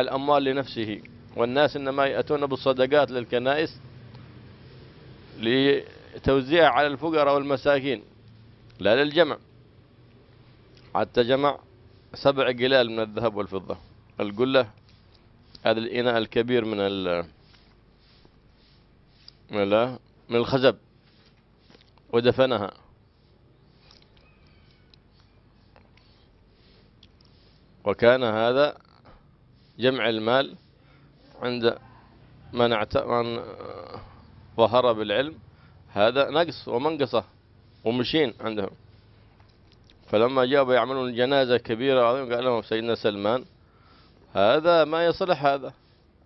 الأموال لنفسه والناس إنما يأتون بالصدقات للكنائس لتوزيعها على الفقراء والمساكين لا للجمع حتى جمع سبع قلال من الذهب والفضة القلة هذا الإناء الكبير من ال من الخزب ودفنها وكان هذا جمع المال عند من, ظهر بالعلم هذا نقص ومنقصة ومشين عندهم فلما جابوا يعملون جنازة كبيرة عظيمة قال لهم سيدنا سلمان هذا ما يصلح هذا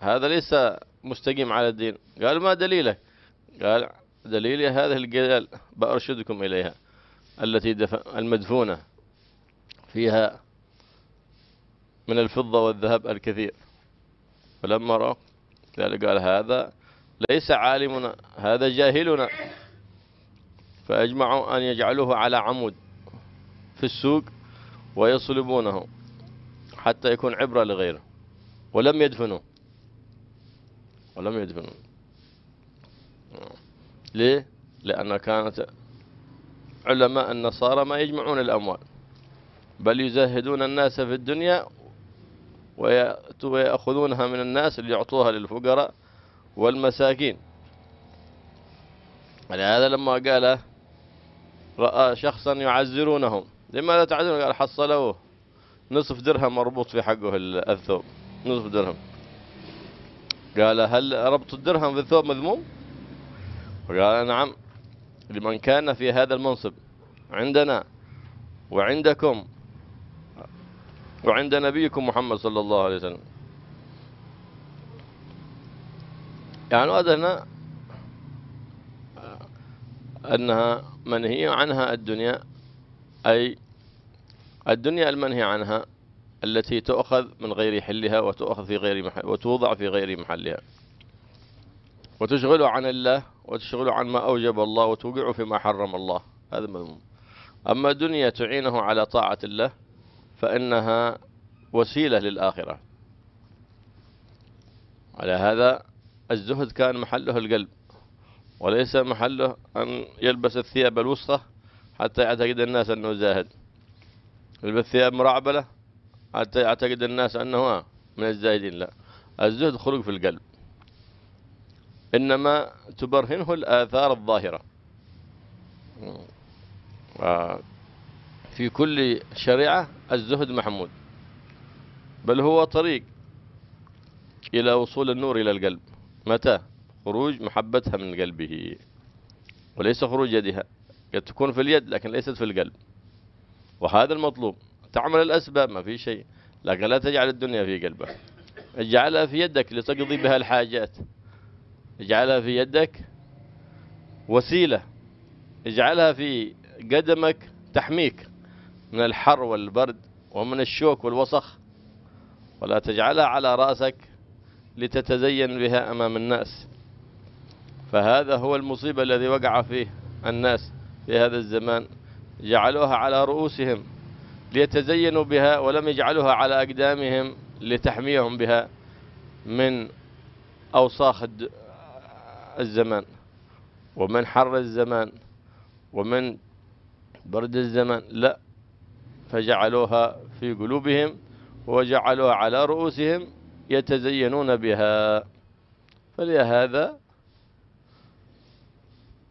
هذا ليس مستقيم على الدين قال ما دليلك قال دليلي هذه الجلال بأرشدكم إليها التي دف... المدفونة فيها من الفضة والذهب الكثير فلما رأى لذلك قال هذا ليس عالمنا هذا جاهلنا فأجمعوا أن يجعلوه على عمود في السوق ويصلبونه حتى يكون عبرة لغيره ولم يدفنوه ولم يدفنوه ليه؟ لأن كانت علماء النصارى ما يجمعون الأموال بل يزهدون الناس في الدنيا ويأخذونها من الناس اللي يعطوها للفقراء والمساكين لهذا لما قال رأى شخصا يعزرونهم لماذا تعزرون قال حصلوه نصف درهم مربوط في حقه الثوب نصف درهم قال هل ربط الدرهم في الثوب مذموم قال نعم لمن كان في هذا المنصب عندنا وعندكم وعند نبيكم محمد صلى الله عليه وسلم يعني هذا هنا أنها منهي عنها الدنيا أي الدنيا المنهي عنها التي تؤخذ من غير حلها وتؤخذ في غير محل وتوضع في غير محلها وتشغل عن الله وتشغل عن ما أوجب الله وتوقع فيما حرم الله هذا مذموم أما الدنيا تعينه على طاعة الله فإنها وسيلة للآخرة على هذا الزهد كان محله القلب وليس محله أن يلبس الثياب الوسخة حتى يعتقد الناس أنه زاهد يلبس ثياب مرعبلة حتى يعتقد الناس أنه من الزاهدين لا الزهد خلق في القلب إنما تبرهنه الآثار الظاهرة آه، في كل شريعة الزهد محمود بل هو طريق إلى وصول النور إلى القلب متى خروج محبتها من قلبه وليس خروج يدها قد تكون في اليد لكن ليست في القلب وهذا المطلوب تعمل الأسباب ما في شيء لكن لا تجعل الدنيا في قلبك اجعلها في يدك لتقضي بها الحاجات اجعلها في يدك وسيلة اجعلها في قدمك تحميك من الحر والبرد ومن الشوك والوسخ ولا تجعلها على رأسك لتتزين بها أمام الناس فهذا هو المصيبة الذي وقع فيه الناس في هذا الزمان جعلوها على رؤوسهم ليتزينوا بها ولم يجعلوها على أقدامهم لتحميهم بها من أوصاخ الزمان ومن حر الزمان ومن برد الزمان لا فجعلوها في قلوبهم وجعلوها على رؤوسهم يتزينون بها فلهذا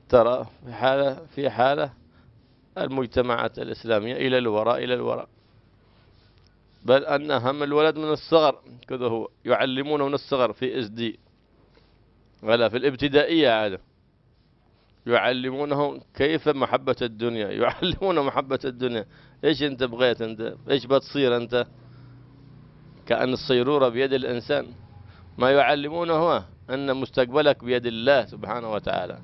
ترى في حالة, في حالة المجتمعات الإسلامية إلى الوراء إلى الوراء بل أن هم الولد من الصغر كذا هو يعلمونه من الصغر في اس دي ولا في الابتدائية هذا يعلمونه كيف محبة الدنيا يعلمونه محبة الدنيا إيش أنت بغيت أنت إيش بتصير أنت كأن الصيرورة بيد الإنسان ما يعلمونه هو أن مستقبلك بيد الله سبحانه وتعالى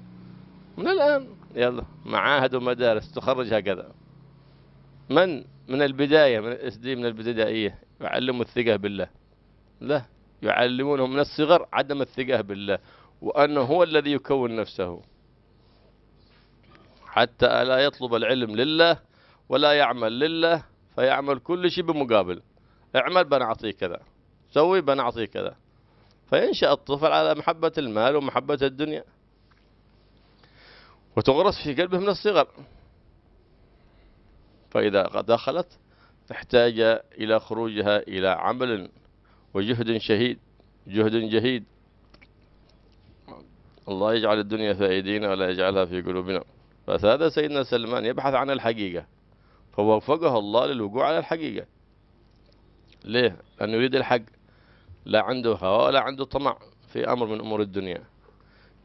من الآن يلا معاهد ومدارس تخرج هكذا من من البداية من دي من البدائية يعلموا الثقة بالله لا يعلمونهم من الصغر عدم الثقة بالله وأنه هو الذي يكون نفسه حتى لا يطلب العلم لله ولا يعمل لله فيعمل كل شيء بمقابل اعمل بنعطيه كذا سوي بنعطيه كذا فينشأ الطفل على محبة المال ومحبة الدنيا وتغرس في قلبه من الصغر فإذا دخلت احتاج إلى خروجها إلى عمل وجهد شهيد جهد جهيد الله يجعل الدنيا في أيدينا ولا يجعلها في قلوبنا فساد سيدنا سلمان يبحث عن الحقيقة فوفقه الله للوقوع على الحقيقة ليه؟ لأنه يريد الحق لا عنده هوى ولا عنده طمع في أمر من أمور الدنيا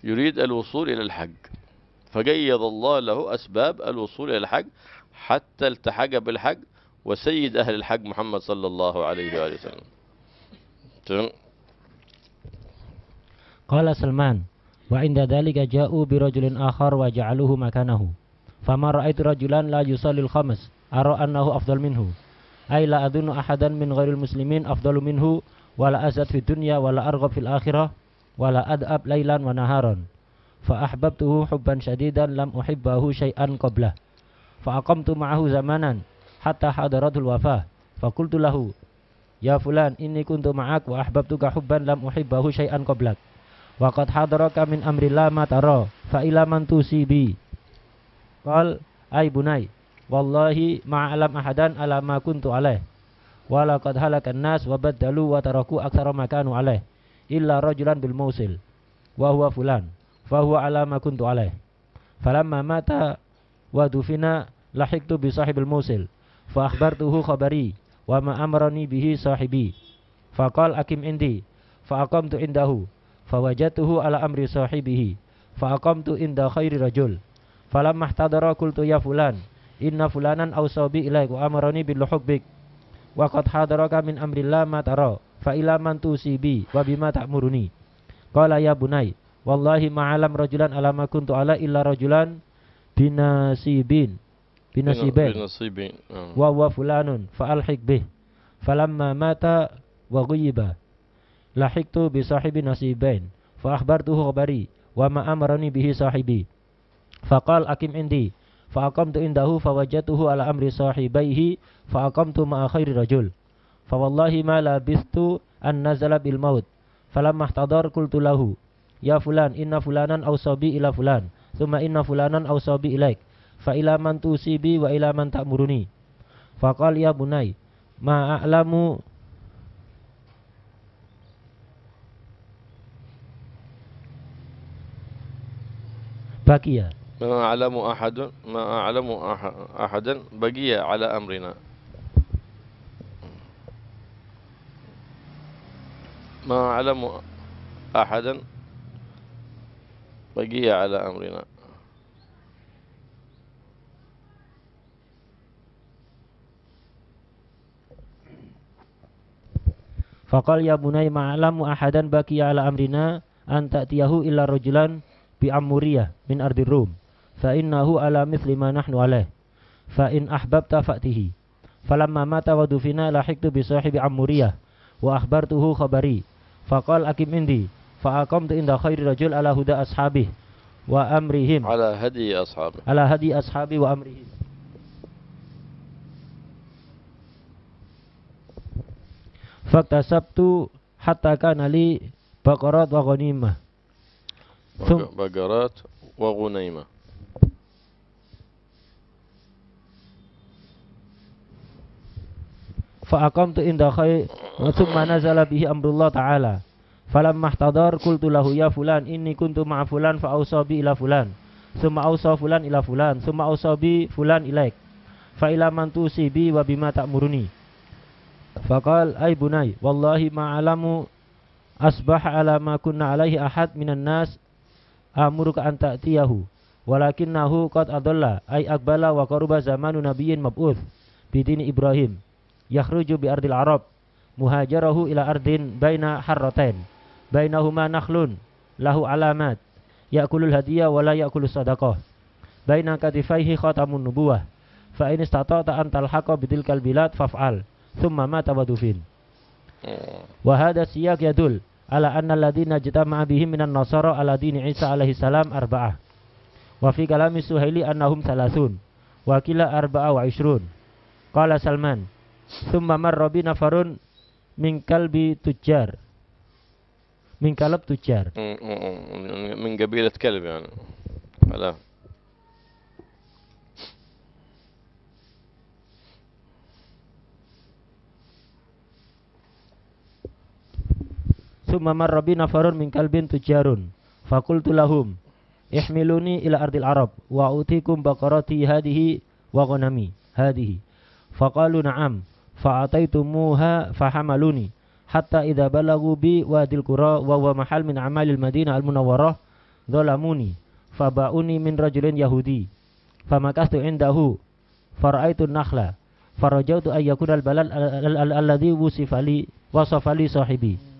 يريد الوصول إلى الحق فقيض الله له أسباب الوصول إلى الحق حتى التحق بالحق وسيد أهل الحق محمد صلى الله عليه وآله وسلم قال سلمان وعند ذلك جاءوا برجل آخر وجعلوه مكانه فما رأيت رجلا لا يصلي الخمس أرى أنه أفضل منه أي لا أظن أحدا من غير المسلمين أفضل منه ولا أزد في الدنيا ولا أرغب في الآخرة ولا أدأب ليلا ونهارا فأحببته حبا شديدا لم أحبه شيئا قبله فأقمت معه زمانا حتى حضرته الوفاة فقلت له يا فلان إني كنت معك وأحببتك حبا لم أحبه شيئا قبلك Waqad hadraka min amri ma tara fa ila man tusibi. Qal ay bunai wallahi ma'alam ahadan ala ma kuntu alaih. Walaqad halakan nas wa baddalu wa taraku aktsara ma kanu alaih illa rajulan bil mausil wa huwa fulan fa huwa ala ma kuntu alaih. Falamma mata wa dufina lahiqtu bi sahibil mausil fa akhbartuhu khabari wa ma amarani bihi sahibi. Faqal akim indi fa aqamtu indahu fawajatuhu ala amri sahibihi faqamtu inda khairi rajul falam ihtadara kultu ya fulan inna fulanan awsabi ilaik wa amarani bil hubbik wa qad hadaraka min amrillah ma taro, fa ila man tusibi wa bima ta'muruni qala ya bunai wallahi ma'alam rajulan alama kuntu ala illa rajulan binasibin binasibin hmm. wa wa fulanun fa alhiq bih falamma mata wa ghuyiba lahiktu bi sahibi nasibain fa akhbartuhu khabari wa ma amarani bihi sahibi faqal akim indi fa aqamtu indahu fa wajatuhu ala amri sahibaihi fa aqamtu ma khairi rajul fa wallahi ma labistu an nazala bil maut falamma ihtadar qultu lahu ya fulan inna fulanan awsabi ila fulan thumma inna fulanan awsabi ilaik fa ila man tusibi wa ila man ta'muruni faqal ya bunai ma a'lamu بقي ما أعلم أحد ما أعلم أحدا بقي على أمرنا ما أعلم أحدا بقي على أمرنا فقال يا بني ما أعلم أحدا بقي على أمرنا أن تأتيه إلا رجلا bi Amuriyah min ardi Rum fa innahu ala mithli ma nahnu alaih fa in ahbabta fa'tihi falamma mata wa dufina lahiqtu bi sahibi Amuriyah wa akhbartuhu khabari faqal akim indi fa aqamtu inda khairi rajul ala huda ashabi, wa amrihim ala hadi ashabi ala hadi ashabi wa amrihim faktasabtu hatta kana li wa ghanimah بقرات وغنيمة فأقمت عند خير ثم نزل به أمر الله تعالى فلما احتضر قلت له يا فلان إني كنت مع فلان فأوصى بي إلى فلان ثم أوصى فلان إلى فلان ثم أوصى بي فلان إليك فإلى من توصي بي وبما تأمرني فقال أي بني والله ما أعلم أصبح على ما كنا عليه أحد من الناس amuruka an ta'tiyahu walakinnahu qad adalla ay akbala wa qaruba zamanu nabiyyin mab'uth bidini Ibrahim yakhruju bi ardil Arab muhajarahu ila ardin baina harratain bainahuma nakhlun lahu alamat ya'kulul hadiyah wa la ya'kulus sadaqah baina katifaihi khatamun nubuwah fa in istata'ta an talhaqa bidilkal bilad faf'al thumma mata wa dufin hmm. wa hadha siyaq yadul ala anna alladziina jitama'a bihim minan nasara ala dini Isa alaihi salam arba'ah. Wa fi kalami Suhaili annahum salasun wa kila arba'a wa ishrun. Qala Salman, "Tsumma marra bi nafarun min kalbi tujjar." Min kalab tujjar. Min qabilat kalb yani. Ala. thumma marra bi nafarun min kalbin tujarun fakultu lahum ihmiluni ila ardil arab wa utikum baqarati wa ghanami hadhihi faqalu na'am fa'ataitumuha fahamaluni hatta idza balagu bi wadil qura wa huwa mahal min amalil madinah al munawwarah dhalamuni fabauni min rajulin yahudi famakastu indahu faraitun nakhla farajautu ayyakunal balal alladhi wusifali wasafali sahibi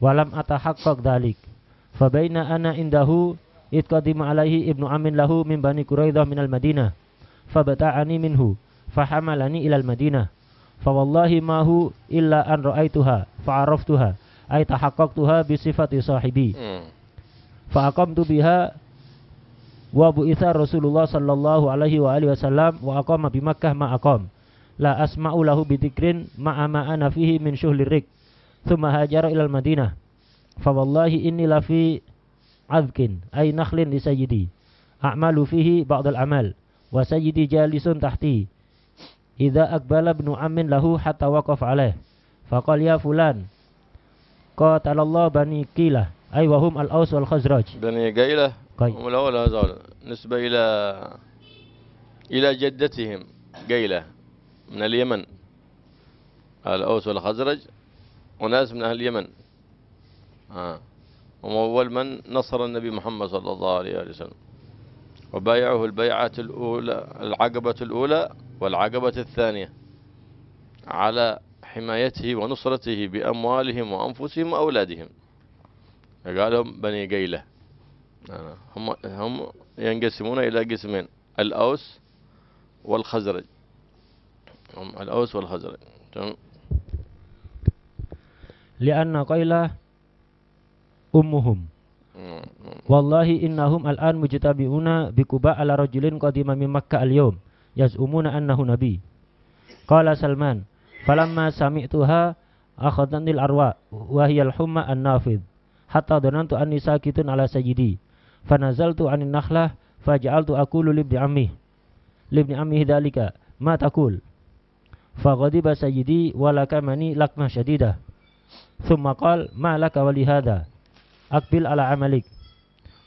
walam atahaqqaq dalik fabaina ana indahu itqadima alaihi ibnu amin lahu min bani quraidah al madinah fabata'ani minhu fahamalani ilal madinah fawallahi ma hu illa an ra'aituha fa'araftuha ay tahaqqaqtuha bi sifati sahibi fa'aqamtu biha wa isa Rasulullah sallallahu alaihi wa alihi wasallam wa aqama bi Makkah ma aqam la asma'u lahu bidikrin ma'a ma ana fihi min syuhlirik ثم هاجر إلى المدينة فوالله إني لفي عذك أي نخل لسيدي أعمل فيه بعض الأعمال وسيدي جالس تحتي إذا أقبل ابن عم له حتى وقف عليه فقال يا فلان قاتل الله بني كيلة أي وهم الأوس والخزرج بني قيلة هم الأول هذول نسبة إلى إلى جدتهم قيلة من اليمن الأوس والخزرج أناس من أهل اليمن ها آه. هم أول من نصر النبي محمد صلى الله عليه وسلم وبايعه البيعة الأولى العقبة الأولى والعقبة الثانية على حمايته ونصرته بأموالهم وأنفسهم وأولادهم قال بني قيلة آه. هم هم ينقسمون إلى قسمين الأوس والخزرج هم الأوس والخزرج تمام li'anna qaila ummuhum wallahi innahum al'an mujtabi'una bikuba Quba ala rajulin qadima min Makkah al-yawm yaz'umuna annahu nabi qala Salman falamma sami'tuha akhadhani al-arwa wa hiya al-humma an-nafid hatta dhanantu anni sakitun ala sayyidi fanazaltu anin nakhlah faj'altu aqulu libni ammi libni ammi dhalika ma taqul faghadiba sayyidi wa lakamani lakma syadidah Thumma qal ma laka walihada Akbil ala amalik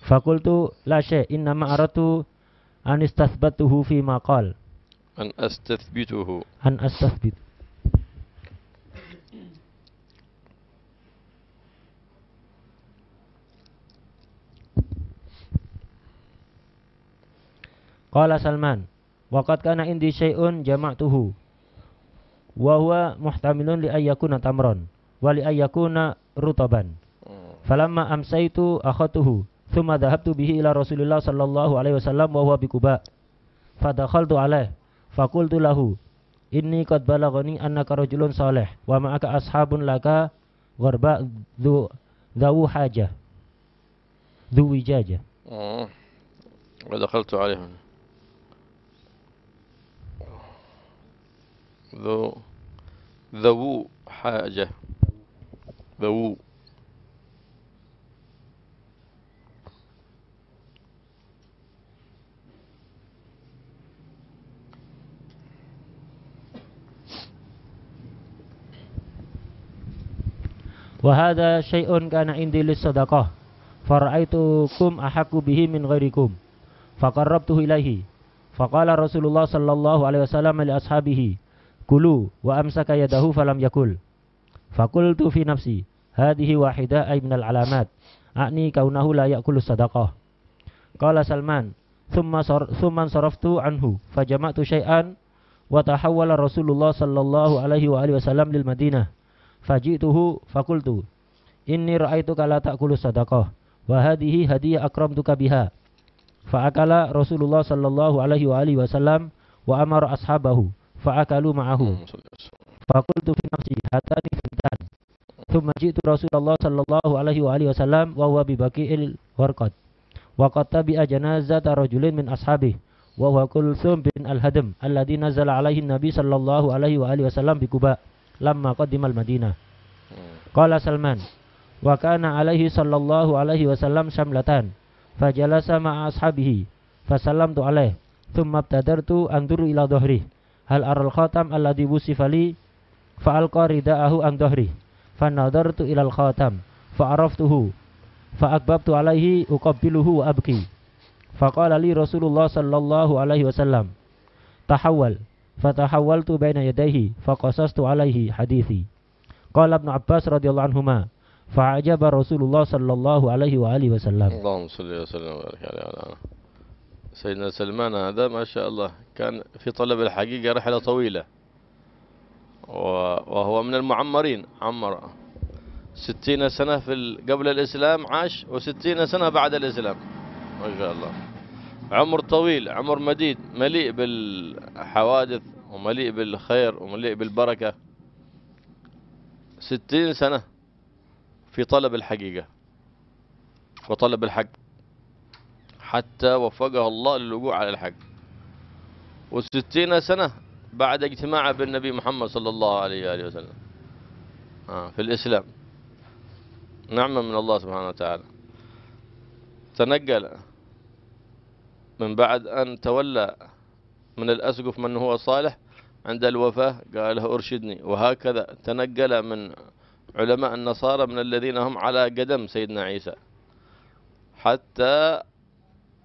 Fakultu la syai innama aratu an istathbatuhu fi ma qal An astathbituhu An astathbit Qala Salman Waqad kana indi syai'un jama'tuhu wa huwa muhtamilun li ayyakuna tamron wali ayakuna rutaban. Hmm. Falamma amsaitu akhatuhu thumma dhahabtu bihi ila Rasulillah sallallahu alaihi wasallam wa huwa bi Quba. Fadakhaltu alaih faqultu lahu inni qad balaghani annaka rajulun salih wa ma'aka ashabun laka gharba dhu dhawu haja dhu wijaja. Oh. ودخلت عليهم ذو ذو حاجة ذو وهذا شيء كان عندي للصدقة فرأيتكم أحق به من غيركم فقربته إليه فقال رسول الله صلى الله عليه وسلم لأصحابه كلوا وأمسك يده فلم يكل فقلت في نفسي Hadhihi wahida ay minal alamat. Akni kaunahu la yakulu sadaqah. Qala Salman, thumma sor, thumman saraftu anhu, fajama'tu syai'an wa tahawwala Rasulullah sallallahu alaihi wa alihi wasallam lil Madinah. Faji'tuhu fakultu inni ra'aituka la ta'kulu sadaqah wa hadhihi hadiyah akramtuka biha. Fa'akala Rasulullah sallallahu alaihi wa alihi wasallam wa amara ashabahu fa'akalu ma'ahu. Hmm, fakultu fi nafsi hatani fintan Thumma jitu Rasulullah sallallahu alaihi wa alihi wasallam wa huwa bi Baqi'il Warqad. Wa qad tabi'a janazata rajulin min ashabihi wa huwa Kulsum bin Al-Hadam alladhi nazala alaihi Nabi sallallahu alaihi wa alihi wasallam bi Quba lamma qaddimal Madinah. Hmm. Qala Salman wa kana alaihi sallallahu alaihi wasallam syamlatan fajalasa ma'a ashabihi fasallamtu alaihi thumma ibtadartu anduru ila dhahri hal aral khatam alladhi wusifali ridaahu an فنظرت إلى الخاتم فعرفته فأكببت عليه أقبله وأبكي فقال لي رسول الله صلى الله عليه وسلم تحول فتحولت بين يديه فقصصت عليه حديثي قال ابن عباس رضي الله عنهما فعجب رسول الله صلى الله عليه وآله وسلم اللهم صل وسلم وبارك عليه سيدنا سلمان هذا ما شاء الله كان في طلب الحقيقة رحلة طويلة وهو من المعمرين عمر ستين سنة في قبل الإسلام عاش وستين سنة بعد الإسلام ما شاء الله عمر طويل عمر مديد مليء بالحوادث ومليء بالخير ومليء بالبركة ستين سنة في طلب الحقيقة وطلب الحق حتى وفقه الله للوقوع على الحق وستين سنة بعد اجتماعه بالنبي محمد صلى الله عليه وآله وسلم آه في الإسلام نعمة من الله سبحانه وتعالى تنقل من بعد أن تولى من الأسقف من هو صالح عند الوفاة قال له أرشدني وهكذا تنقل من علماء النصارى من الذين هم على قدم سيدنا عيسى حتى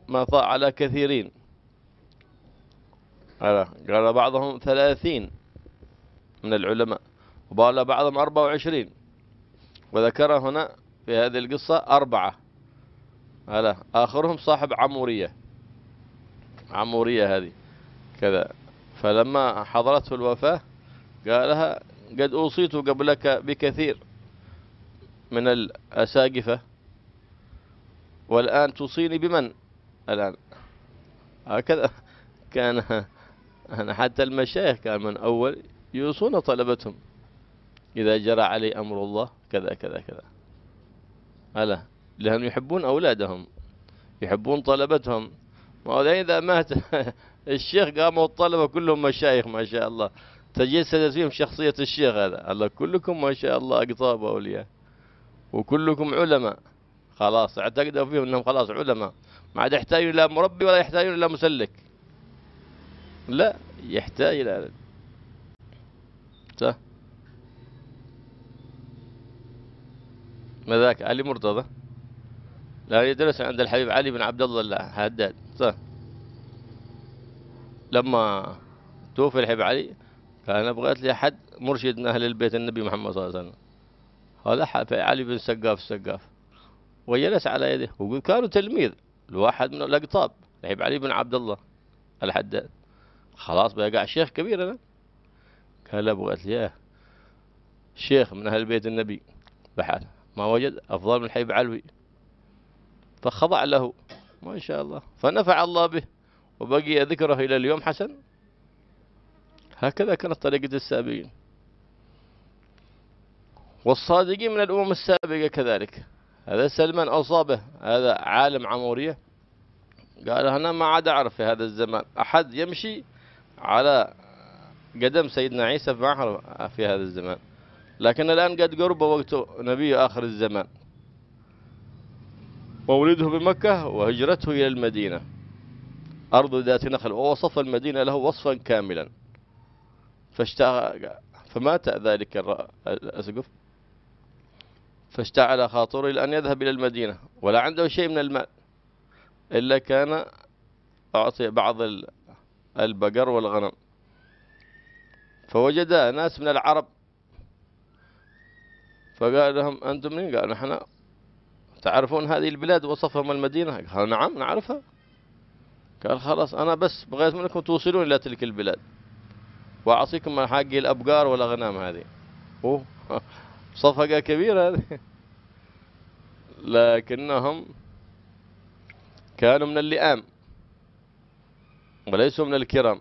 مضى على كثيرين قال بعضهم ثلاثين من العلماء وقال بعضهم أربعة وعشرين وذكر هنا في هذه القصة أربعة على آخرهم صاحب عمورية عمورية هذه كذا فلما حضرته الوفاة قالها قد أوصيت قبلك بكثير من الأساقفة والآن توصيني بمن الآن هكذا كان أنا حتى المشايخ كان من أول يوصون طلبتهم إذا جرى علي أمر الله كذا كذا كذا ألا لأنهم يحبون أولادهم يحبون طلبتهم ما إذا مات الشيخ قاموا الطلبة كلهم مشايخ ما شاء الله تجسدت فيهم شخصية الشيخ هذا ألا كلكم ما شاء الله أقطاب أولياء وكلكم علماء خلاص اعتقدوا فيهم أنهم خلاص علماء ما عاد يحتاجون إلى مربي ولا يحتاجون إلى مسلك لا يحتاج إلى عدد صح ماذاك علي مرتضى لا يدرس عند الحبيب علي بن عبد الله الحداد صح لما توفي الحبيب علي فانا بغيت لي حد مرشد من أهل البيت النبي محمد صلى الله عليه وسلم هذا علي بن سقاف السقاف وجلس على يده وكانوا تلميذ لواحد من الأقطاب الحبيب علي بن عبد الله الحداد خلاص بقى شيخ كبير انا قال لا ابو يا لي شيخ من اهل بيت النبي بحث ما وجد افضل من حي بعلوي فخضع له ما شاء الله فنفع الله به وبقي ذكره الى اليوم حسن هكذا كانت طريقه السابقين والصادقين من الامم السابقه كذلك هذا سلمان أصابه هذا عالم عمورية قال أنا ما عاد أعرف في هذا الزمان أحد يمشي على قدم سيدنا عيسى معهر في هذا الزمان لكن الآن قد قرب وقت نبي آخر الزمان وولده بمكة وهجرته إلى المدينة أرض ذات نخل ووصف المدينة له وصفا كاملا فاشتاق فمات ذلك الأسقف فاشتعل خاطره إلى أن يذهب إلى المدينة ولا عنده شيء من المال إلا كان أعطي بعض البقر والغنم فوجد ناس من العرب فقال لهم أنتم من قال نحن تعرفون هذه البلاد وصفهم المدينة قال نعم نعرفها قال خلاص أنا بس بغيت منكم توصلون إلى تلك البلاد وأعطيكم من حقي الأبقار والأغنام هذه أوه صفقة كبيرة هذه لكنهم كانوا من اللئام وليسوا من الكرام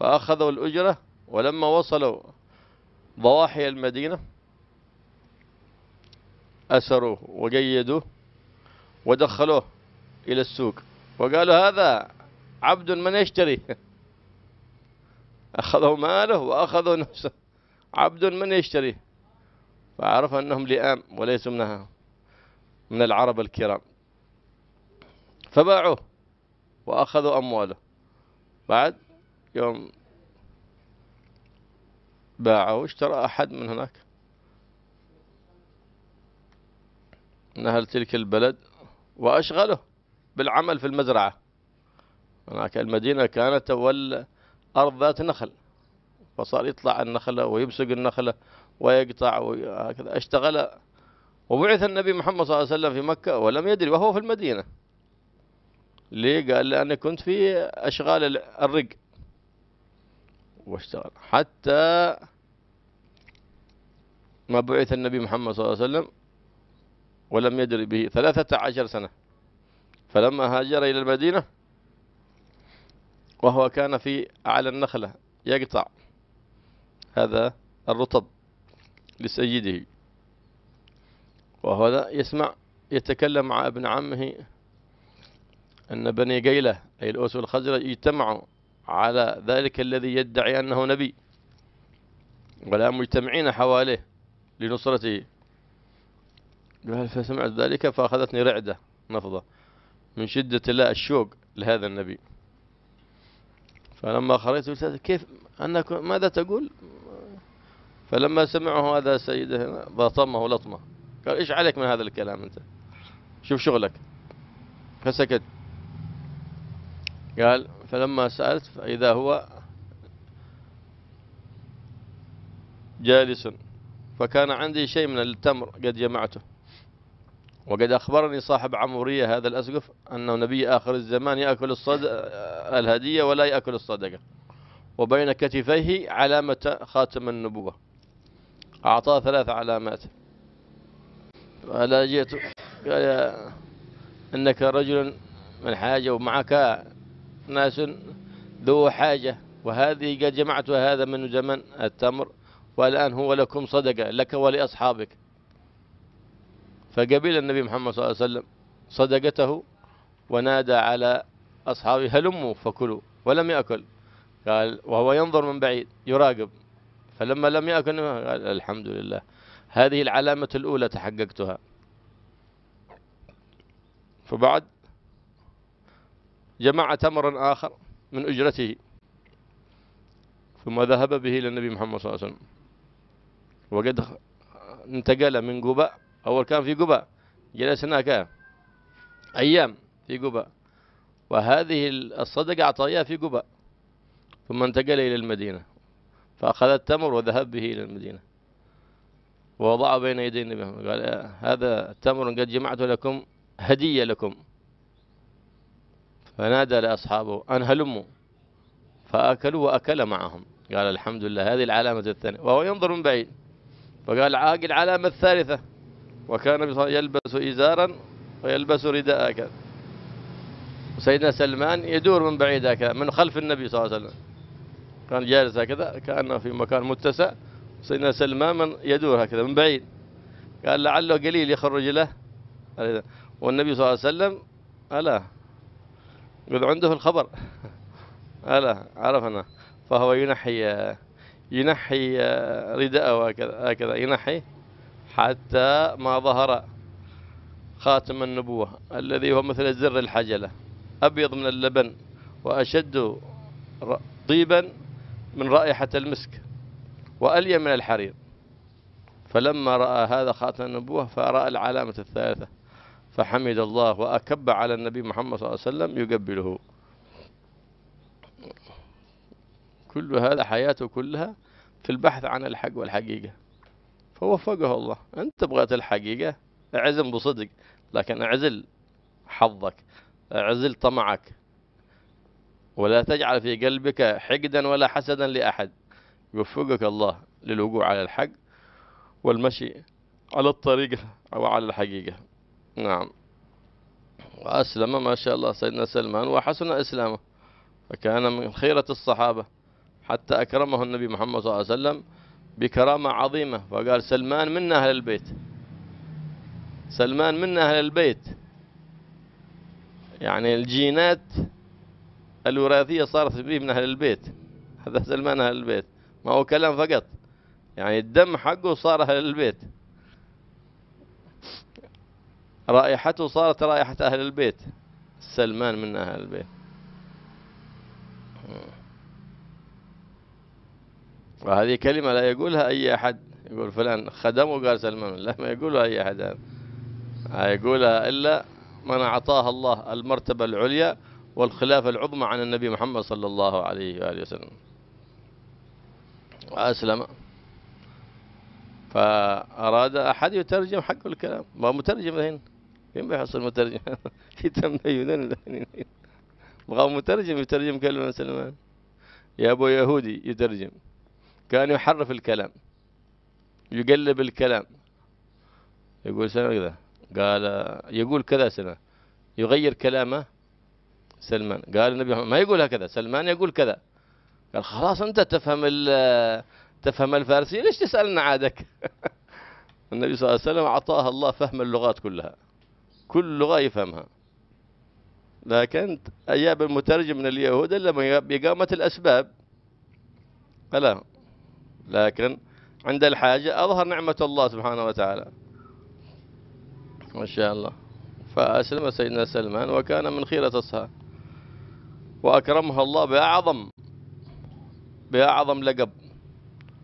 فأخذوا الأجرة ولما وصلوا ضواحي المدينة أسروه وقيدوه ودخلوه إلى السوق وقالوا هذا عبد من يشتري أخذوا ماله وأخذوا نفسه عبد من يشتري فعرف أنهم لئام وليسوا منها من العرب الكرام فباعوه وأخذوا أمواله بعد يوم باعه اشترى أحد من هناك من أهل تلك البلد وأشغله بالعمل في المزرعة هناك المدينة كانت أول أرض ذات نخل فصار يطلع النخلة ويبسق النخلة ويقطع وهكذا اشتغل وبعث النبي محمد صلى الله عليه وسلم في مكة ولم يدري وهو في المدينة ليه قال لأن كنت في أشغال الرق واشتغل حتى ما بعث النبي محمد صلى الله عليه وسلم ولم يدري به ثلاثة عشر سنة فلما هاجر إلى المدينة وهو كان في أعلى النخلة يقطع هذا الرطب لسيده وهذا يسمع يتكلم مع ابن عمه أن بني قيلة أي الأوس والخزرج اجتمعوا على ذلك الذي يدعي أنه نبي ولا مجتمعين حواليه لنصرته فسمعت ذلك فأخذتني رعدة نفضة من شدة الله الشوق لهذا النبي فلما خرجت قلت كيف أنك ماذا تقول فلما سمعه هذا سيده بطمه لطمة قال إيش عليك من هذا الكلام أنت شوف شغلك فسكت قال فلما سألت فإذا هو جالس فكان عندي شيء من التمر قد جمعته وقد أخبرني صاحب عمورية هذا الأسقف أنه نبي آخر الزمان يأكل الصد... الهدية ولا يأكل الصدقة وبين كتفيه علامة خاتم النبوة أعطاه ثلاث علامات فلا جئت قال إنك رجل من حاجة ومعك ناس ذو حاجة وهذه قد جمعت هذا من زمن التمر والآن هو لكم صدقة لك ولأصحابك فقبل النبي محمد صلى الله عليه وسلم صدقته ونادى على أصحابه هلموا فكلوا ولم يأكل قال وهو ينظر من بعيد يراقب فلما لم يأكل قال الحمد لله هذه العلامة الأولى تحققتها فبعد جمع تمرا آخر من أجرته ثم ذهب به إلى النبي محمد صلى الله عليه وسلم وقد انتقل من قباء أول كان في قباء جلس هناك أيام في قباء وهذه الصدقة أعطاها في قباء ثم انتقل إلى المدينة فأخذ التمر وذهب به إلى المدينة ووضعه بين يدي النبي قال هذا تمر قد جمعته لكم هدية لكم فنادى لأصحابه أن هلموا فأكلوا وأكل معهم قال الحمد لله هذه العلامة الثانية وهو ينظر من بعيد فقال عاق العلامة الثالثة وكان يلبس إزارا ويلبس رداء هكذا وسيدنا سلمان يدور من بعيد هكذا من خلف النبي صلى الله عليه وسلم كان جالس هكذا كأنه في مكان متسع سيدنا سلمان من يدور هكذا من بعيد قال لعله قليل يخرج له والنبي صلى الله عليه وسلم ألا قد عنده الخبر هلا عرفنا فهو ينحي ينحي رداءه هكذا هكذا ينحي حتى ما ظهر خاتم النبوة الذي هو مثل زر الحجلة أبيض من اللبن وأشد طيبا من رائحة المسك وألي من الحرير فلما رأى هذا خاتم النبوة فرأى العلامة الثالثة فحمد الله وأكب على النبي محمد صلى الله عليه وسلم يقبله كل هذا حياته كلها في البحث عن الحق والحقيقة فوفقه الله أنت بغيت الحقيقة اعزم بصدق لكن اعزل حظك اعزل طمعك ولا تجعل في قلبك حقدا ولا حسدا لأحد يوفقك الله للوقوع على الحق والمشي على الطريقة أو على الحقيقة نعم وأسلم ما شاء الله سيدنا سلمان وحسن إسلامه فكان من خيرة الصحابة حتى أكرمه النبي محمد صلى الله عليه وسلم بكرامة عظيمة فقال سلمان من أهل البيت سلمان من أهل البيت يعني الجينات الوراثية صارت به من أهل البيت هذا سلمان أهل البيت ما هو كلام فقط يعني الدم حقه صار أهل البيت رائحته صارت رائحة أهل البيت سلمان من أهل البيت وهذه كلمة لا يقولها أي أحد يقول فلان خدمه قال سلمان لا ما يقولها أي أحد يقولها إلا من أعطاه الله المرتبة العليا والخلافة العظمى عن النبي محمد صلى الله عليه وآله وسلم وأسلم فأراد أحد يترجم حق الكلام ما مترجم هنا فين بيحصل مترجم في تميزين بغى مترجم يترجم كلمة سلمان يا أبو يهودي يترجم كان يحرف الكلام يقلب الكلام يقول سلمان كذا قال يقول كذا سلمان يغير كلامه سلمان قال النبي ما يقول هكذا سلمان يقول كذا قال خلاص أنت تفهم تفهم الفارسية ليش تسألنا عادك النبي صلى الله عليه وسلم أعطاها الله فهم اللغات كلها كل لغة يفهمها لكن أياب المترجم من اليهود إلا بإقامة الأسباب ألا لكن عند الحاجة أظهر نعمة الله سبحانه وتعالى ما شاء الله فأسلم سيدنا سلمان وكان من خيرة الصحابة وأكرمها الله بأعظم بأعظم لقب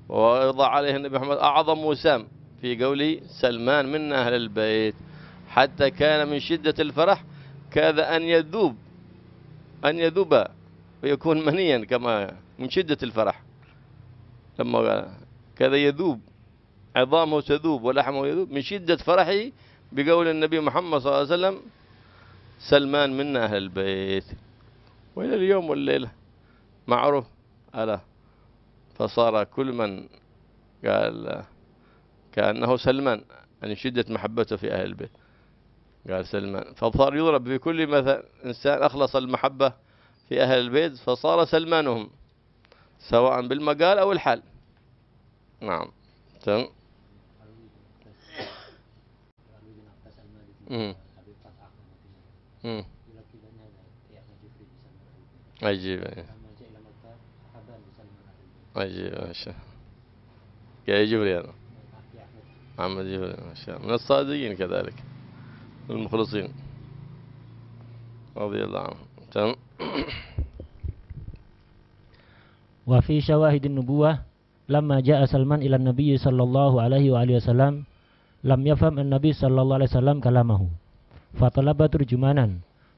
ويرضى عليه النبي محمد أعظم وسام في قوله سلمان من أهل البيت حتى كان من شدة الفرح كاد أن يذوب أن يذوب ويكون منيا كما من شدة الفرح لما كذا يذوب عظامه تذوب ولحمه يذوب من شدة فرحه بقول النبي محمد صلى الله عليه وسلم سلمان منا أهل البيت وإلى اليوم والليلة معروف ألا فصار كل من قال كأنه سلمان عن يعني شدة محبته في أهل البيت قال سلمان فصار يضرب بكل مثل إنسان أخلص المحبة في أهل البيت فصار سلمانهم سواء بالمقال أو الحال نعم تم عجيب عجيب ما شاء الله جبريل محمد جبريل ما شاء الله من الصادقين كذلك المخلصين رضي الله عنه تمام وفي شواهد النبوة لما جاء سلمان إلى النبي صلى الله عليه وآله وسلم لم يفهم النبي صلى الله عليه وسلم كلامه فطلب ترجمانا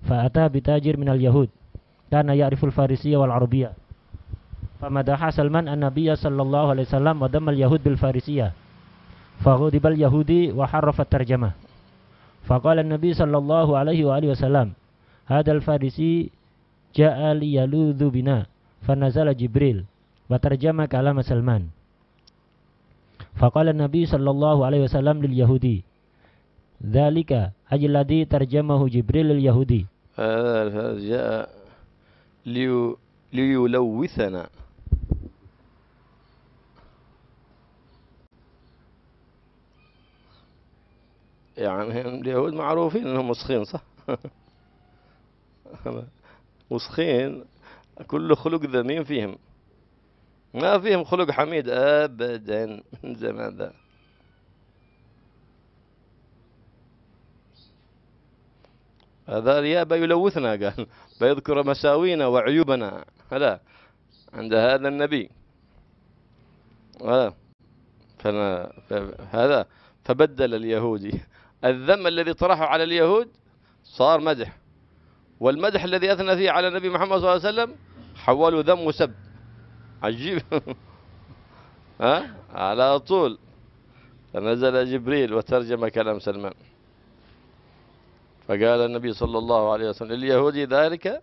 فأتى بتاجر من اليهود كان يعرف الفارسية والعربية فمدح سلمان النبي صلى الله عليه وسلم وذم اليهود بالفارسية فغضب اليهودي وحرف الترجمة Faqala Nabi sallallahu alaihi wa alihi wasallam, "Hadzal farisi ja'a liyaludhu bina." Fanazala Jibril wa tarjama kalam Salman. Faqala Nabi sallallahu alaihi wasallam lil Yahudi, "Dzalika ajladhi tarjamahu Jibril lil Yahudi." Hadzal ja'a liyulawithana. يعني اليهود معروفين انهم مسخين صح مسخين كل خلق ذميم فيهم ما فيهم خلق حميد ابدا من زمان ذا هذا رياء بيلوثنا قال بيذكر مساوينا وعيوبنا هلا عند هذا النبي هلا آه. فأنا هذا فبدل اليهودي الذم الذي طرحه على اليهود صار مدح والمدح الذي أثنى فيه على النبي محمد صلى الله عليه وسلم حوله ذم وسب عجيب ها على طول فنزل جبريل وترجم كلام سلمان فقال النبي صلى الله عليه وسلم لليهودي ذلك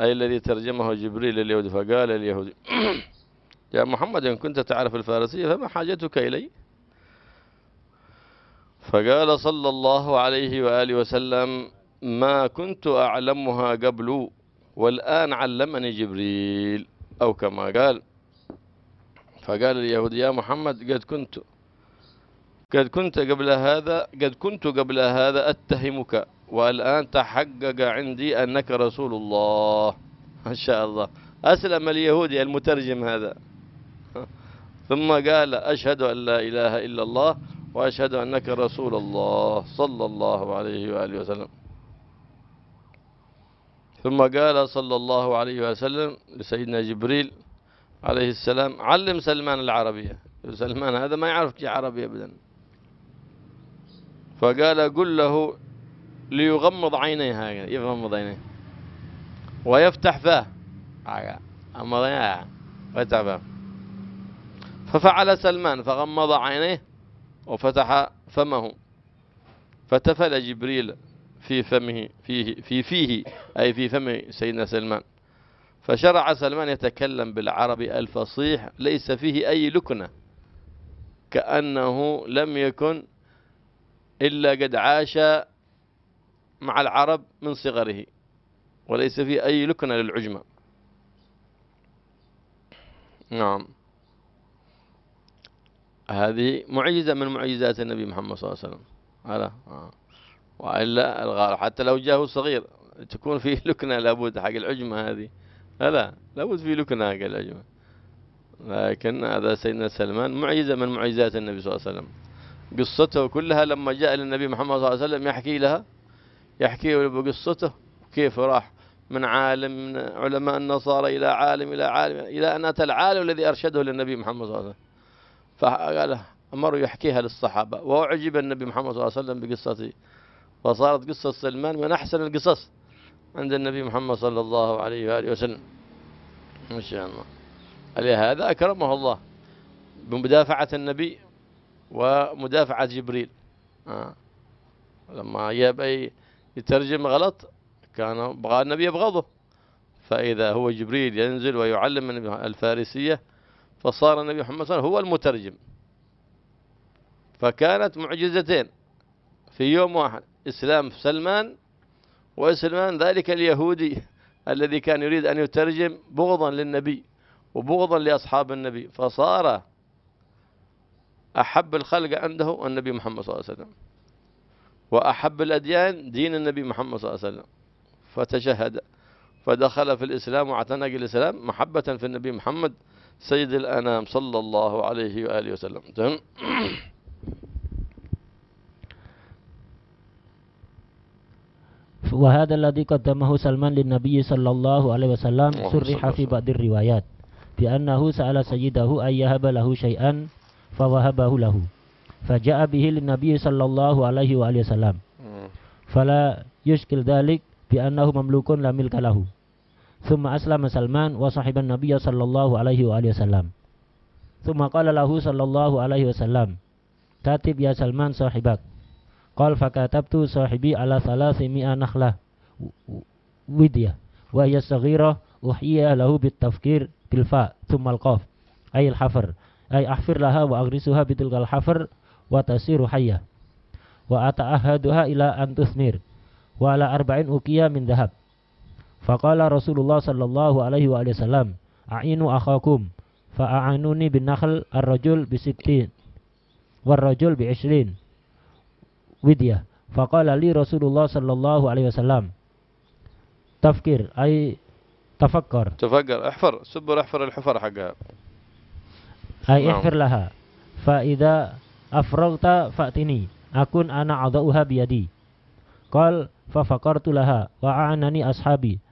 أي الذي ترجمه جبريل لليهودي فقال اليهودي يا محمد إن كنت تعرف الفارسية فما حاجتك إلي فقال صلى الله عليه وآله وسلم ما كنت أعلمها قبل والآن علمني جبريل أو كما قال فقال اليهود يا محمد قد كنت قد كنت قبل هذا قد كنت قبل هذا أتهمك والآن تحقق عندي أنك رسول الله ما شاء الله أسلم اليهودي المترجم هذا ثم قال أشهد أن لا إله إلا الله وأشهد أنك رسول الله صلى الله عليه وآله وسلم ثم قال صلى الله عليه وسلم لسيدنا جبريل عليه السلام علم سلمان العربية سلمان هذا ما يعرف عربي أبدا فقال قل له ليغمض عينيه يغمض عينيه ويفتح فاه غمض عينيه فاه ففعل سلمان فغمض عينيه وفتح فمه فتفل جبريل في فمه فيه في فيه أي في فم سيدنا سلمان فشرع سلمان يتكلم بالعربي الفصيح ليس فيه أي لكنة كأنه لم يكن إلا قد عاش مع العرب من صغره وليس فيه أي لكنة للعجمة نعم هذه معجزة من معجزات النبي محمد صلى الله عليه وسلم هذا آه. وإلا الغار حتى لو جاءه صغير تكون فيه لكنة لابد حق العجمة هذه هلا لابد فيه لكنة حق العجمة لكن هذا سيدنا سلمان معجزة من معجزات النبي صلى الله عليه وسلم قصته كلها لما جاء للنبي محمد صلى الله عليه وسلم يحكي لها يحكي له بقصته كيف راح من عالم من علماء النصارى إلى عالم إلى عالم إلى أن أتى العالم الذي أرشده للنبي محمد صلى الله عليه وسلم فقال أمر يحكيها للصحابة وأعجب النبي محمد صلى الله عليه وسلم بقصتي وصارت قصة سلمان من أحسن القصص عند النبي محمد صلى الله عليه وآله وسلم ما شاء الله لهذا أكرمه الله بمدافعة النبي ومدافعة جبريل آه. لما يبقى يترجم غلط كان بغى النبي يبغضه فإذا هو جبريل ينزل ويعلم الفارسية فصار النبي محمد صلى الله عليه وسلم هو المترجم فكانت معجزتين في يوم واحد إسلام سلمان وسلمان ذلك اليهودي الذي كان يريد أن يترجم بغضا للنبي وبغضا لأصحاب النبي فصار أحب الخلق عنده النبي محمد صلى الله عليه وسلم وأحب الأديان دين النبي محمد صلى الله عليه وسلم فتشهد فدخل في الإسلام واعتنق الإسلام محبة في النبي محمد سيد الأنام صلى الله عليه وآله وسلم وهذا الذي قدمه سلمان للنبي صلى الله عليه وسلم سرح في بعض الروايات بأنه سأل سيده أن يهب له شيئا فوهبه له فجاء به للنبي صلى الله عليه وآله وسلم فلا يشكل ذلك بأنه مملوك لا ملك له ثم أسلم سلمان وصحب النبي صلى الله عليه وآله وسلم ثم قال له صلى الله عليه وسلم كاتب يا سلمان صاحبك قال فكتبت صاحبي على ثلاثمائة نخلة ودية وهي صغيرة أحيي له بالتفكير بالفاء ثم القاف أي الحفر أي أحفر لها وأغرسها بتلك الحفر وتسير حية وأتعهدها إلى أن تثمر وعلى أربعين أوكية من ذهب Faqala Rasulullah sallallahu alaihi wasallam, "A'inu akhakum." Fa'anuni bin nakhl ar-rajul bi sittin war rajul bi 20. Widya. Faqala li Rasulullah sallallahu alaihi wasallam, "Tafkir ay تفكر تفكر احفر سبر احفر الحفر حقها أي احفر لها فإذا أفرغت فأتني أكون أنا أضعها بيدي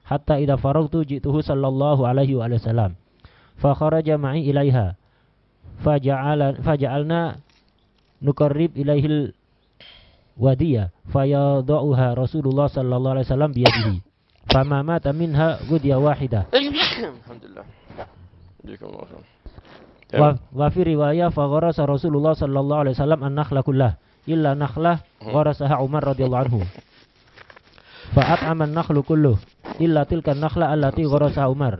hatta idza faragtu ji'tuhu sallallahu alaihi wa sallam fa kharaja ma'i ilaiha faja'ala faja'alna nukarrib ilaihil wadiya fayadauha Rasulullah sallallahu alaihi wasallam biyadihi fama mata minha gudya wahida alhamdulillah wa, wa fi riwayah fa gharasa Rasulullah sallallahu alaihi wasallam an-nakhla kullah illa nakhlah hmm. gharasaha Umar radhiyallahu anhu fa at'ama an-nakhlu kulluh إلا تلك النخلة التي غرسها عمر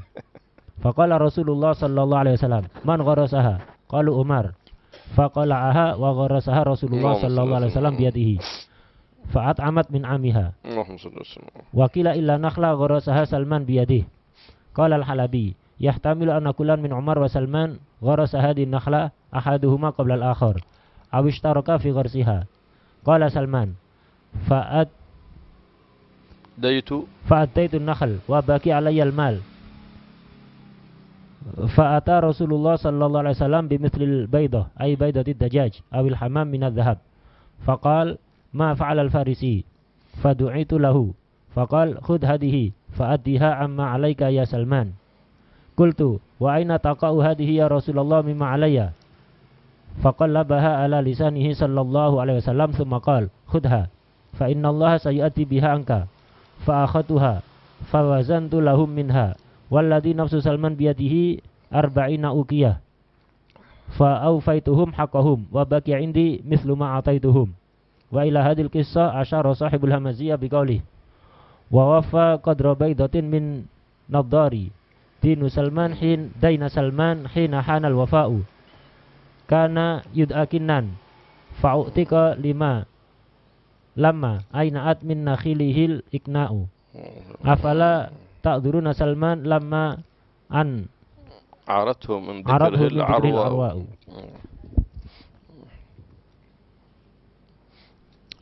فقال رسول الله صلى الله عليه وسلم من غرسها قالوا عمر فقلعها وغرسها رسول الله صلى الله عليه وسلم بيده فأطعمت من عمها وكلا إلا نخلة غرسها سلمان بيده قال الحلبي يحتمل أن كلا من عمر وسلمان غرس هذه النخلة أحدهما قبل الآخر أو اشتركا في غرسها قال سلمان فأت فأديت فأديت النخل وباقي علي المال فأتى رسول الله صلى الله عليه وسلم بمثل البيضة أي بيضة الدجاج أو الحمام من الذهب فقال ما فعل الفارسي فدعيت له فقال خذ هذه فأديها عما عليك يا سلمان قلت وأين تقع هذه يا رسول الله مما علي فقلبها على لسانه صلى الله عليه وسلم ثم قال خذها فإن الله سيأتي بها عنك فأخذتها فوزنت لهم منها والذي نفس سلمان بيده أربعين أوكية فأوفيتهم حقهم وبقي عندي مثل ما أعطيتهم وإلى هذه القصة أشار صاحب الهمزية بقوله ووفى قدر بيضة من نضاري دين سلمان حين دين سلمان حين حان الوفاء كان يدأكنان فأعتق لما lama ainaat min nakhilihil ikna'u hmm. afala ta'duruna salman lama an عارته من ذكره العروة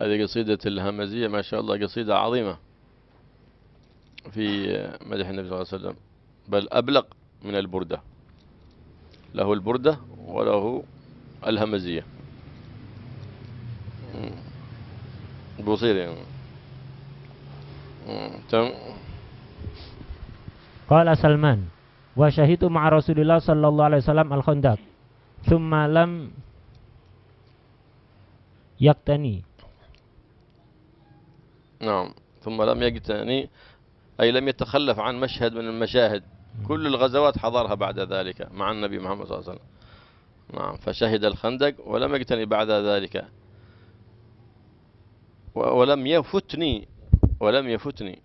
هذه قصيدة الهمزية ما شاء الله قصيدة عظيمة في مدح النبي صلى الله عليه وسلم بل أبلغ من البردة له البردة وله الهمزية يعني. تم قال سلمان وشهدت مع رسول الله صلى الله عليه وسلم الخندق ثم لم يقتني نعم ثم لم يقتني أي لم يتخلف عن مشهد من المشاهد كل الغزوات حضرها بعد ذلك مع النبي محمد صلى الله عليه وسلم نعم فشهد الخندق ولم يقتني بعد ذلك ولم يفتني ولم يفتني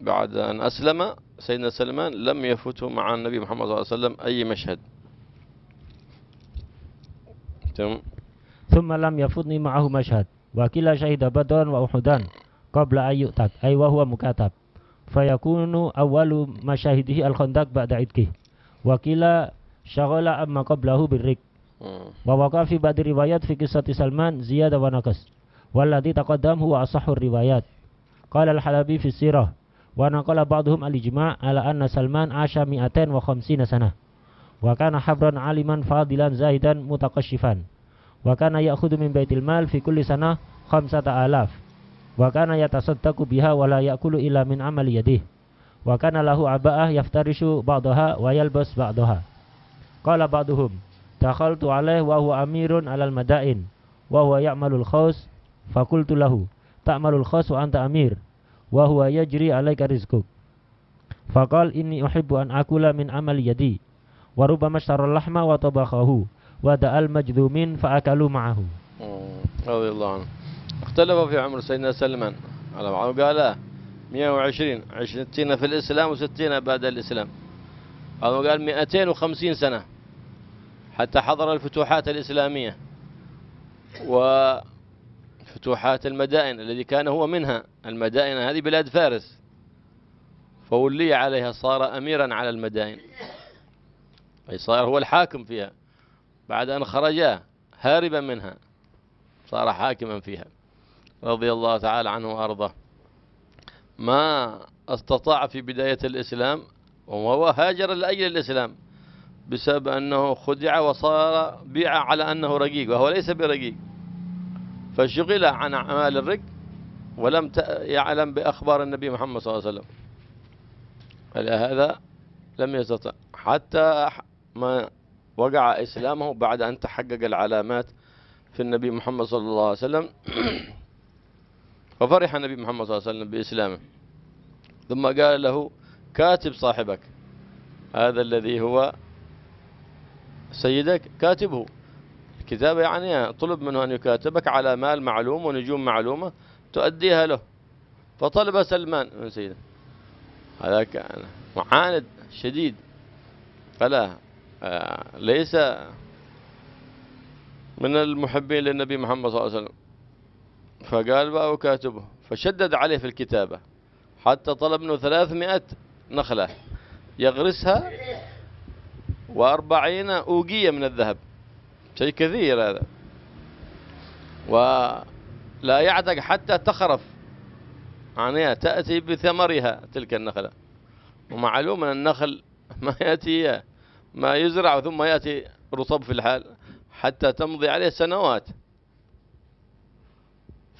بعد أن أسلم سيدنا سلمان لم يفته مع النبي محمد صلى الله عليه وسلم أي مشهد ثم ثم لم يفوتني معه مشهد وكلا شهد بدرا وأحدا قبل أن يؤتك أي وهو مكاتب فيكون أول مشاهده الخندق بعد عدكه وكلا شغل أما قبله بالرك ووقع في بعض الروايات في قصة سلمان زيادة ونقص والذي تقدم هو أصح الروايات قال الحلبي في السيرة ونقل بعضهم الإجماع على أن سلمان عاش 250 سنة وكان حبرا عالما فاضلا زاهدا متقشفا وكان يأخذ من بيت المال في كل سنة خمسة آلاف وكان يتصدق بها ولا يأكل إلا من عمل يديه وكان له عباءة يفترش بعضها ويلبس بعضها قال بعضهم دخلت عليه وهو أمير على المدائن وهو يعمل الخوص فقلت له تعمل الخوص وأنت أمير وهو يجري عليك رزقك فقال إني أحب أن أكل من عمل يدي وربما اشترى اللحم وطبخه ودعا المجذومين فأكلوا معه رضي الله عنه اختلف في عمر سيدنا سلمان على قال 120 20 في الإسلام و60 بعد الإسلام بعضهم قال 250 سنة حتى حضر الفتوحات الإسلامية وفتوحات المدائن الذي كان هو منها المدائن هذه بلاد فارس فولي عليها صار أميرا على المدائن أي صار هو الحاكم فيها بعد أن خرجا هاربا منها صار حاكما فيها رضي الله تعالى عنه وأرضاه ما استطاع في بداية الإسلام وهو هاجر لأجل الإسلام بسبب أنه خدع وصار بيع على أنه رقيق وهو ليس برقيق فشغل عن أعمال الرق ولم يعلم بأخبار النبي محمد صلى الله عليه وسلم هذا لم يستطع حتى ما وقع إسلامه بعد أن تحقق العلامات في النبي محمد صلى الله عليه وسلم ففرح النبي محمد صلى الله عليه وسلم بإسلامه ثم قال له كاتب صاحبك هذا الذي هو سيدك كاتبه الكتابة يعني طلب منه أن يكاتبك على مال معلوم ونجوم معلومة تؤديها له فطلب سلمان من سيده هذا معاند شديد فلا آه، ليس من المحبين للنبي محمد صلى الله عليه وسلم فقال بقى وكاتبه فشدد عليه في الكتابة حتى طلب منه 300 نخلة يغرسها وأربعين أوقية من الذهب شيء كثير هذا ولا يعتق حتى تخرف عنها تأتي بثمرها تلك النخلة ومعلوم أن النخل ما يأتي ما يزرع ثم يأتي رطب في الحال حتى تمضي عليه سنوات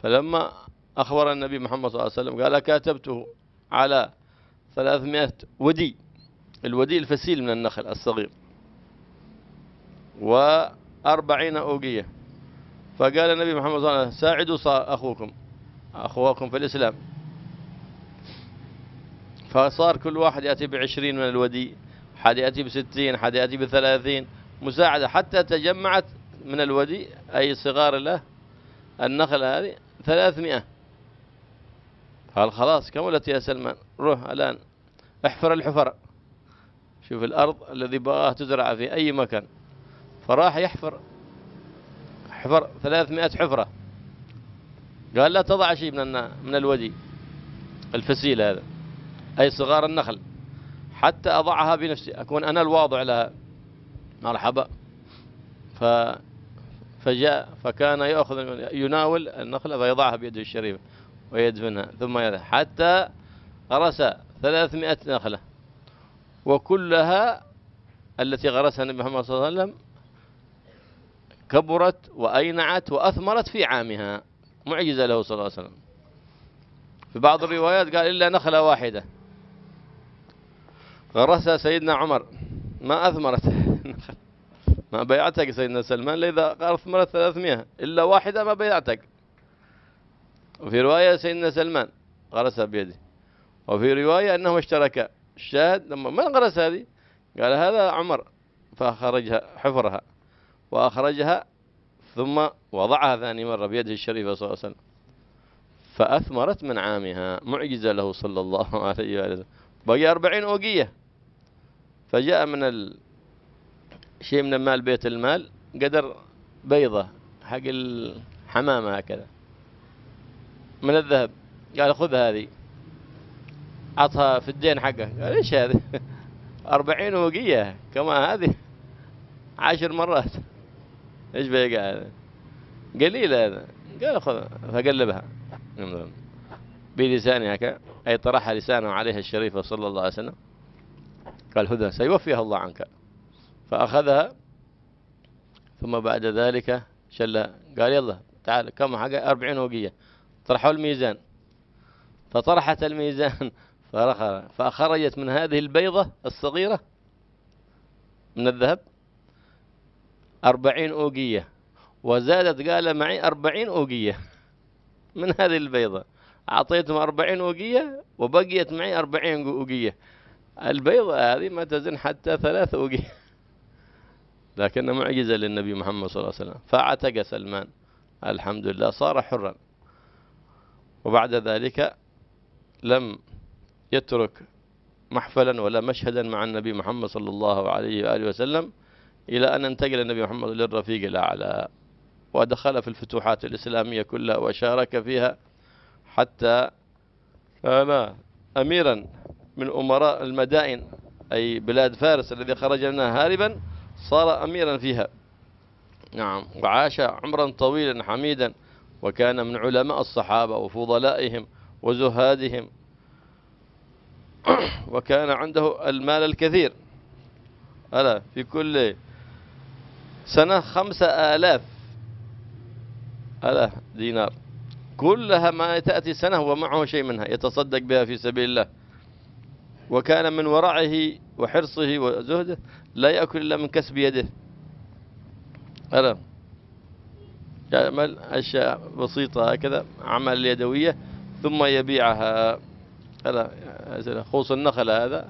فلما أخبر النبي محمد صلى الله عليه وسلم قال كاتبته على 300 ودي الودي الفسيل من النخل الصغير وأربعين أوقية فقال النبي محمد صلى الله عليه وسلم ساعدوا أخوكم أخوكم في الإسلام فصار كل واحد يأتي بعشرين من الودي حد يأتي بستين حد يأتي بثلاثين مساعدة حتى تجمعت من الودي أي صغار له النخل هذه ثلاثمائة قال خلاص كملت يا سلمان روح الآن احفر الحفر شوف الأرض الذي بغاه تزرع في أي مكان فراح يحفر حفر 300 حفرة قال لا تضع شيء من من الودي الفسيل هذا أي صغار النخل حتى أضعها بنفسي أكون أنا الواضع لها مرحبا ف فجاء فكان يأخذ يناول النخلة فيضعها بيده الشريفة ويدفنها ثم يذهب حتى غرس 300 نخلة وكلها التي غرسها النبي محمد صلى الله عليه وسلم كبرت وأينعت وأثمرت في عامها معجزة له صلى الله عليه وسلم في بعض الروايات قال إلا نخلة واحدة غرسها سيدنا عمر ما أثمرت ما بيعتك سيدنا سلمان إذا أثمرت 300 إلا واحدة ما بيعتك وفي رواية سيدنا سلمان غرسها بيده وفي رواية أنه اشتركا الشاهد لما من غرس هذه قال هذا عمر فخرجها حفرها وأخرجها ثم وضعها ثاني مرة بيده الشريفة صلى الله عليه وسلم فأثمرت من عامها معجزة له صلى الله عليه وسلم بقي أربعين أوقية فجاء من ال... شيء من المال بيت المال قدر بيضة حق الحمامة هكذا من الذهب قال خذ هذه عطها في الدين حقه قال ايش هذه أربعين وقية كما هذه عشر مرات ايش بقى هذا قليل هذا قال خذ فقلبها بلسانه هكا أي طرح لسانه عليها الشريف صلى الله عليه وسلم قال هدى سيوفيها الله عنك فأخذها ثم بعد ذلك شل قال يلا تعال كم حاجة 40 وقية طرحوا الميزان فطرحت الميزان فأخرجت من هذه البيضة الصغيرة من الذهب أربعين أوقية وزادت قال معي أربعين أوقية من هذه البيضة أعطيتهم أربعين أوقية وبقيت معي أربعين أوقية البيضة هذه ما تزن حتى ثلاث أوقية لكن معجزة للنبي محمد صلى الله عليه وسلم فعتق سلمان الحمد لله صار حرا وبعد ذلك لم يترك محفلا ولا مشهدا مع النبي محمد صلى الله عليه وآله وسلم إلى أن انتقل النبي محمد للرفيق الأعلى ودخل في الفتوحات الإسلامية كلها وشارك فيها حتى كان أميرا من أمراء المدائن أي بلاد فارس الذي خرج منها هاربا صار أميرا فيها نعم وعاش عمرا طويلا حميدا وكان من علماء الصحابة وفضلائهم وزهادهم وكان عنده المال الكثير ألا في كل سنة خمسة آلاف آلاف دينار كلها ما تأتي سنة ومعه شيء منها يتصدق بها في سبيل الله وكان من ورعه وحرصه وزهده لا يأكل إلا من كسب يده ألا يعمل أشياء بسيطة هكذا عمل يدوية ثم يبيعها ألا خوص النخل هذا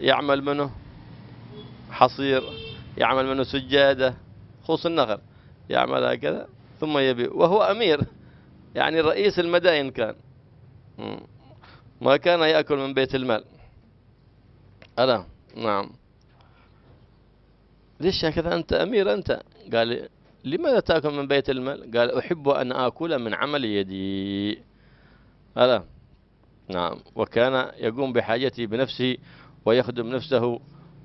يعمل منه حصير يعمل منه سجادة خوص النخل يعمل هكذا ثم يبيع وهو أمير يعني رئيس المدائن كان ما كان يأكل من بيت المال ألا نعم ليش هكذا أنت أمير أنت قال لماذا تأكل من بيت المال قال أحب أن آكل من عمل يدي ألا نعم وكان يقوم بحاجته بنفسه ويخدم نفسه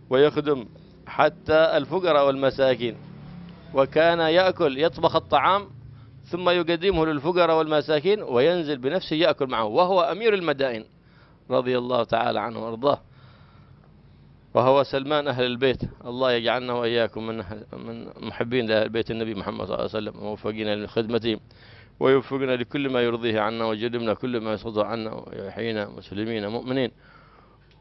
ويخدم حتى الفقراء والمساكين وكان يأكل يطبخ الطعام ثم يقدمه للفقراء والمساكين وينزل بنفسه يأكل معه وهو أمير المدائن رضي الله تعالى عنه وارضاه وهو سلمان أهل البيت الله يجعلنا وإياكم من من محبين لأهل بيت النبي محمد صلى الله عليه وسلم موفقين لخدمتهم ويوفقنا لكل ما يرضيه عنا ويجلمنا كل ما يسخطه عنا ويحيينا مسلمين مؤمنين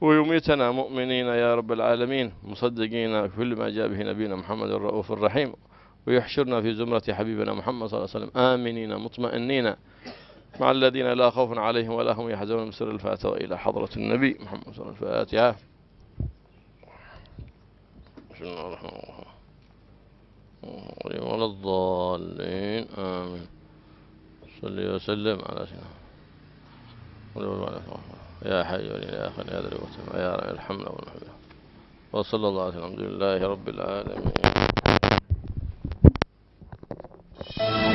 ويميتنا مؤمنين يا رب العالمين مصدقين كل ما جاء به نبينا محمد الرؤوف الرحيم ويحشرنا في زمرة حبيبنا محمد صلى الله عليه وسلم آمنين مطمئنين مع الذين لا خوف عليهم ولا هم يحزنون بسر الفاتحة إلى حضرة النبي محمد صلى الله عليه وسلم الفاتحة بسم الله ولا الضالين آمين صلي وسلم على سيدنا محمد يا حي يا آخر يا ذا الوسم يا رب الحمد والحمد وصلى الله وسلم الحمد لله رب العالمين